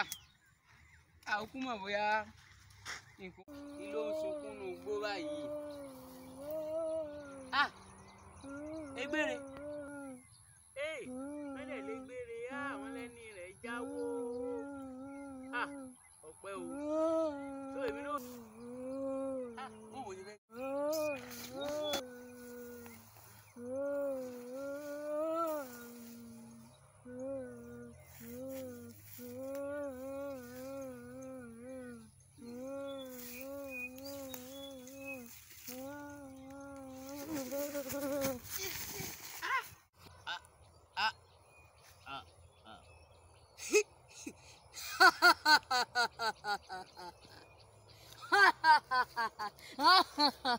àkú ah, mọ̀ bóyá nǹkan ni ló ń sunkún nù gbó báyìí. Ah, egbére mẹ́lẹ̀ eh, lè gbére ah, àwọn lẹ́ni rẹ̀ jáwó ọ̀pẹ o tó èmi náà. ハハハハ